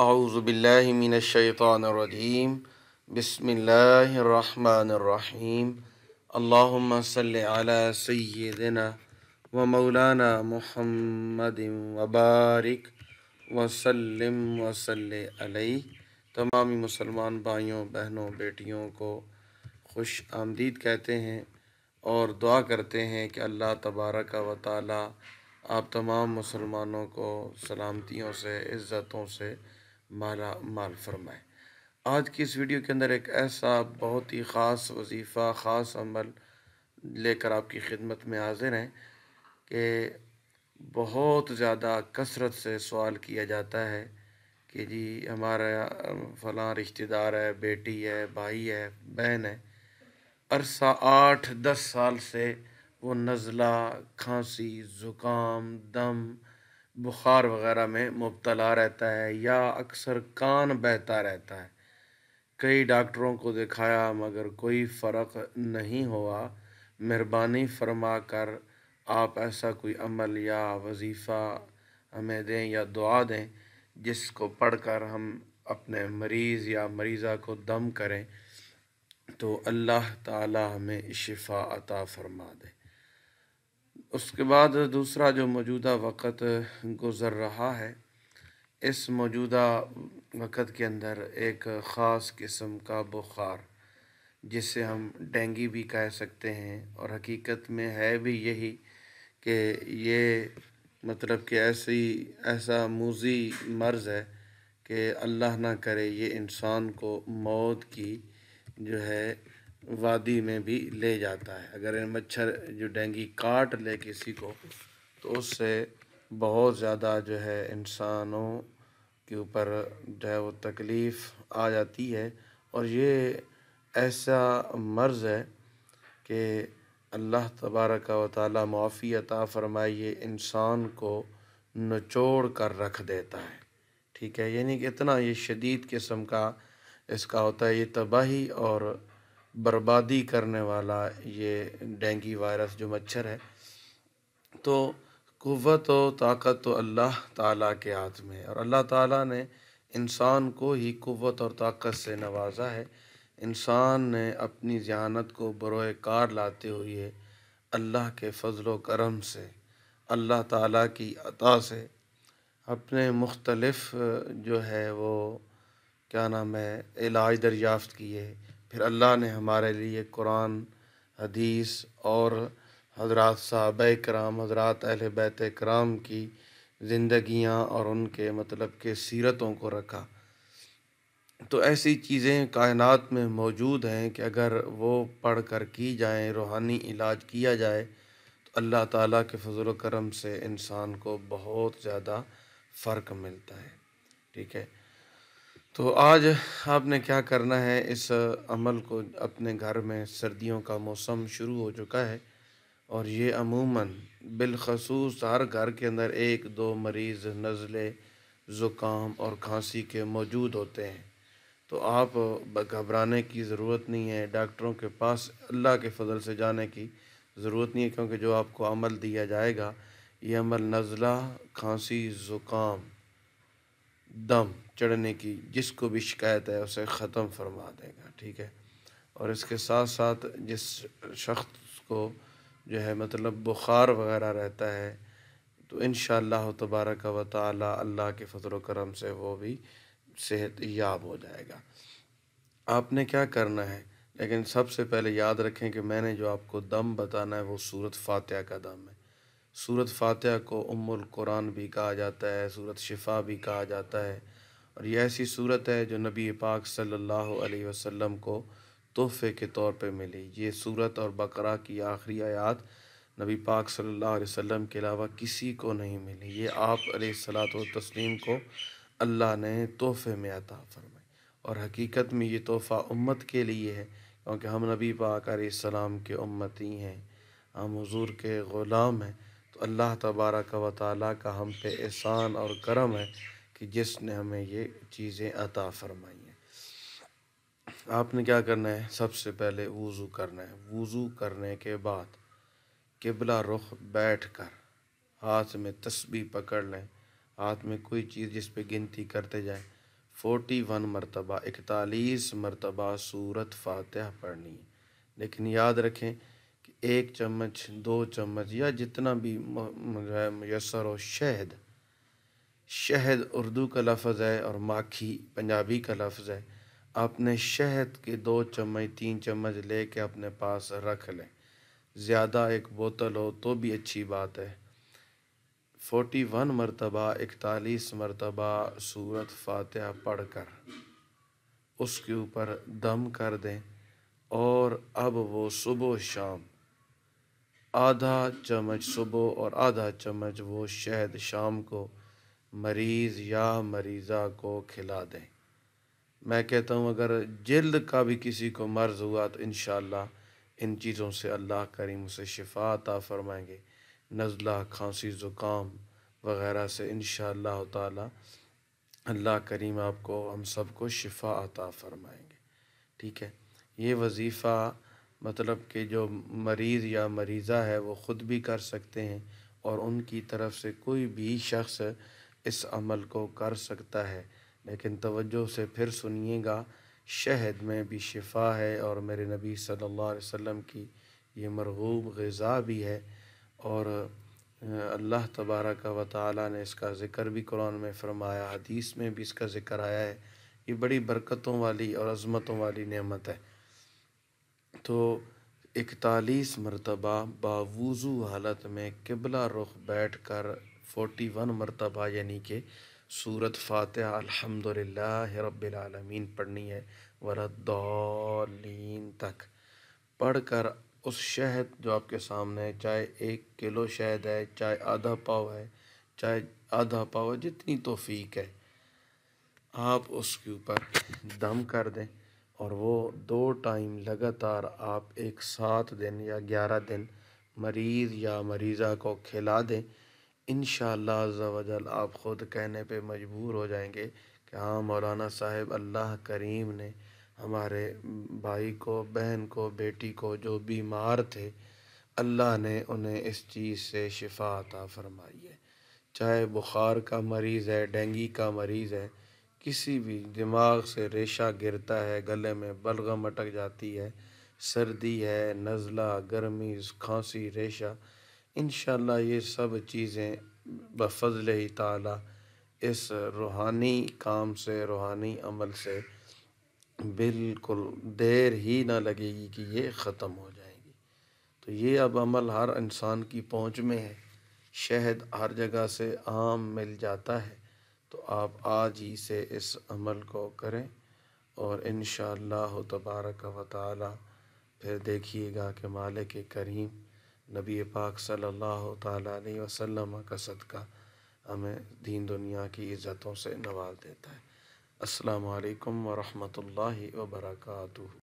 आउज़बिल्लिमिनशैतरजीम बसमीम अल्लाम सैदना व मौलाना महमद वबारक वसलम वसल तमामी मुसलमान भाइयों बहनों बेटियों को खुश आमदीद कहते हैं और दुआ करते हैं कि अल्लाह तबारक व ताली आप तमाम मुसलमानों को सलामतियों से इज़्ज़तों से माला माल फरमाए आज की इस वीडियो के अंदर एक ऐसा बहुत ही ख़ास वजीफ़ा ख़ास अमल लेकर आपकी खिदमत में हाजिर हैं कि बहुत ज़्यादा कसरत से सवाल किया जाता है कि जी हमारा फलां रिश्तेदार है बेटी है भाई है बहन है अरसा आठ दस साल से वो नज़ला खांसी ज़ुकाम दम बुखार वगैरह में मुबतला रहता है या अक्सर कान बहता रहता है कई डॉक्टरों को दिखाया मगर कोई फ़र्क नहीं हुआ मेहरबानी फरमा कर आप ऐसा कोई अमल या वजीफ़ा हमें दें या दुआ दें जिसको पढ़कर हम अपने मरीज़ या मरीज़ा को दम करें तो अल्लाह ताला हमें शिफा अता फरमा दें उसके बाद दूसरा जो मौजूदा वक़्त गुज़र रहा है इस मौजूदा वक़्त के अंदर एक ख़ास किस्म का बुखार जिसे हम डेंगी भी कह सकते हैं और हकीकत में है भी यही कि ये मतलब कि ऐसी ऐसा मूजी मर्ज़ है कि अल्लाह ना करे ये इंसान को मौत की जो है वादी में भी ले जाता है अगर मच्छर जो डेंगी काट ले किसी को तो उससे बहुत ज़्यादा जो है इंसानों के ऊपर जो है वो तकलीफ़ आ जाती है और ये ऐसा मर्ज़ है कि अल्लाह तबारक व ताली माफ़ी अता फ़रमाए ये इंसान को नचोड़ कर रख देता है ठीक है यानी कि इतना ये शदीद किस्म का इसका होता है ये तबाही और बर्बादी करने वाला ये डेंगी वायरस जो मच्छर है तो कुत व ताकत तो अल्लाह ताला के हाथ में और अल्लाह ताला ने इंसान को ही कुत और ताकत से नवाजा है इंसान ने अपनी जहानत को बरोए कार लाते हुए अल्लाह के फजल करम से अल्लाह ताला की अता से अपने मुख्तलफ़ जो है वो क्या नाम है इलाज दरियाफ़्त किए फिर अल्लाह ने हमारे लिए कुरान हदीस और हजरत साहब कराम हजरत अहल बैत कराम की ज़िंदियाँ और उनके मतलब के सीरतों को रखा तो ऐसी चीज़ें कायनात में मौजूद हैं कि अगर वो पढ़ कर की जाएँ रूहानी इलाज किया जाए तो अल्लाह ताला के फजल करम से इंसान को बहुत ज़्यादा फ़र्क मिलता है ठीक है तो आज आपने क्या करना है इस अमल को अपने घर में सर्दियों का मौसम शुरू हो चुका है और ये अमूमन बिलखसूस हर घर के अंदर एक दो मरीज़ नज़ले ज़ुकाम और खांसी के मौजूद होते हैं तो आप घबराने की ज़रूरत नहीं है डॉक्टरों के पास अल्लाह के फजल से जाने की ज़रूरत नहीं है क्योंकि जो आपको अमल दिया जाएगा ये अमल नज़ला खांसी ज़ुकाम दम चढ़ने की जिसको भी शिकायत है उसे ख़त्म फरमा देगा ठीक है और इसके साथ साथ जिस शख्स को जो है मतलब बुखार वगैरह रहता है तो इन तबारक व ताली अल्लाह के फजल करम से वो भी सेहत याब हो जाएगा आपने क्या करना है लेकिन सबसे पहले याद रखें कि मैंने जो आपको दम बताना है वो सूरत फातह का दम है सूरत फ़ातह को उम्मुल कुरान भी कहा जाता है सूरत शिफा भी कहा जाता है और यह ऐसी सूरत है जो नबी पाक सल्लल्लाहु अलैहि वसल्लम को तोहफ़े के तौर पे मिली ये सूरत और बकरा की आखिरी आयत नबी पाक सल्लल्लाहु अलैहि वसल्लम के अलावा किसी को नहीं मिली ये आप सलात तस्लीम को अल्लाह ने तोहफ़े में अता फरमाई और हकीकत में ये तोहफ़ा उम्मत के लिए है क्योंकि हम नबी पाक सलाम के उम्मती हैं हम हजूर के ग़ुलाम हैं अल्लाह तबारक व ताली का हम पे एहसान और करम है कि जिसने हमें ये चीज़ें अता फरमाई हैं आपने क्या करना है सबसे पहले वज़ू करना है वज़ू करने के बाद किबला रुख बैठ कर हाथ में तस्बी पकड़ लें हाथ में कोई चीज़ जिस पे गिनती करते जाएं फोटी वन मरतबा इकतालीस मरतबा सूरत फातह पढ़नी है लेकिन याद रखें एक चम्मच दो चम्मच या जितना भी मैसर हो शहद शहद उर्दू का लफ्ज़ है और माखी पंजाबी का लफ्ज़ है आपने शहद के दो चम्मच तीन चम्मच ले कर अपने पास रख लें ज़्यादा एक बोतल हो तो भी अच्छी बात है फोटी वन मरतबा इकतालीस मरतबा सूरत फातह पढ़ कर उसके ऊपर दम कर दें और अब वो सुबह शाम आधा चम्मच सुबह और आधा चम्मच वो शहद शाम को मरीज़ या मरीज़ा को खिला दें मैं कहता हूँ अगर जल्द का भी किसी को मर्ज़ हुआ तो इन इन चीज़ों से अल्लाह करीम उसे शिफा अता फ़रमाएंगे नज़ला खांसी ज़ुकाम वगैरह से इन शाह अल्लाह करीम आपको हम सबको शिफा अता फ़रमाएंगे ठीक है ये वजीफ़ा मतलब कि जो मरीज़ या मरीज़ा है वो ख़ुद भी कर सकते हैं और उनकी तरफ से कोई भी शख्स इस अमल को कर सकता है लेकिन तवज्जो से फिर सुनिएगा शहद में भी शिफा है और मेरे नबी सल्लल्लाहु अलैहि वसल्लम की ये मरगूब गज़ा भी है और अल्लाह तबारक व ताली ने इसका ज़िक्र भी कुरान में फ़रमाया हदीस में भी इसका ज़िक्र आया है ये बड़ी बरकतों वाली और अज़मतों वाली नेमत है तो इकतालीस मरतबा बावज़ू हालत में किबला रुख बैठ कर फोटी वन मरतबा यानी कि सूरत फ़ातह अलहमदिल्ला रबालमीन पढ़नी है वरदौलिन तक पढ़ कर उस शहद जो आपके सामने है चाहे एक किलो शहद है चाहे आधा पाव है चाहे आधा पाव है जितनी तोफ़ीक है आप उसके ऊपर दम कर दें और वो दो टाइम लगातार आप एक सात दिन या ग्यारह दिन मरीज़ या मरीज़ा को खिला दें इन शजल आप ख़ुद कहने पे मजबूर हो जाएंगे कि हाँ मौलाना साहब अल्लाह करीम ने हमारे भाई को बहन को बेटी को जो बीमार थे अल्लाह ने उन्हें इस चीज़ से शिफा अता फरमाई है चाहे बुखार का मरीज़ है डेंगी का मरीज़ है किसी भी दिमाग से रेशा गिरता है गले में बलगम अटक जाती है सर्दी है नज़ला गर्मी खांसी रेशा इन ये सब चीज़ें बफजल ही ताला इस रूहानी काम से रूहानी अमल से बिल्कुल देर ही ना लगेगी कि ये ख़त्म हो जाएंगी तो ये अब अमल हर इंसान की पहुंच में है शहद हर जगह से आम मिल जाता है तो आप आज ही से इस अमल को करें और इन तबारक व ताली फिर देखिएगा कि मालिक करीम नबी पाक सल्लल्लाहु अलैहि वसल्लम का सदका हमें दीन दुनिया की इज़्ज़तों से नवाज देता है अस्सलाम वालेकुम व रहमतुल्लाहि व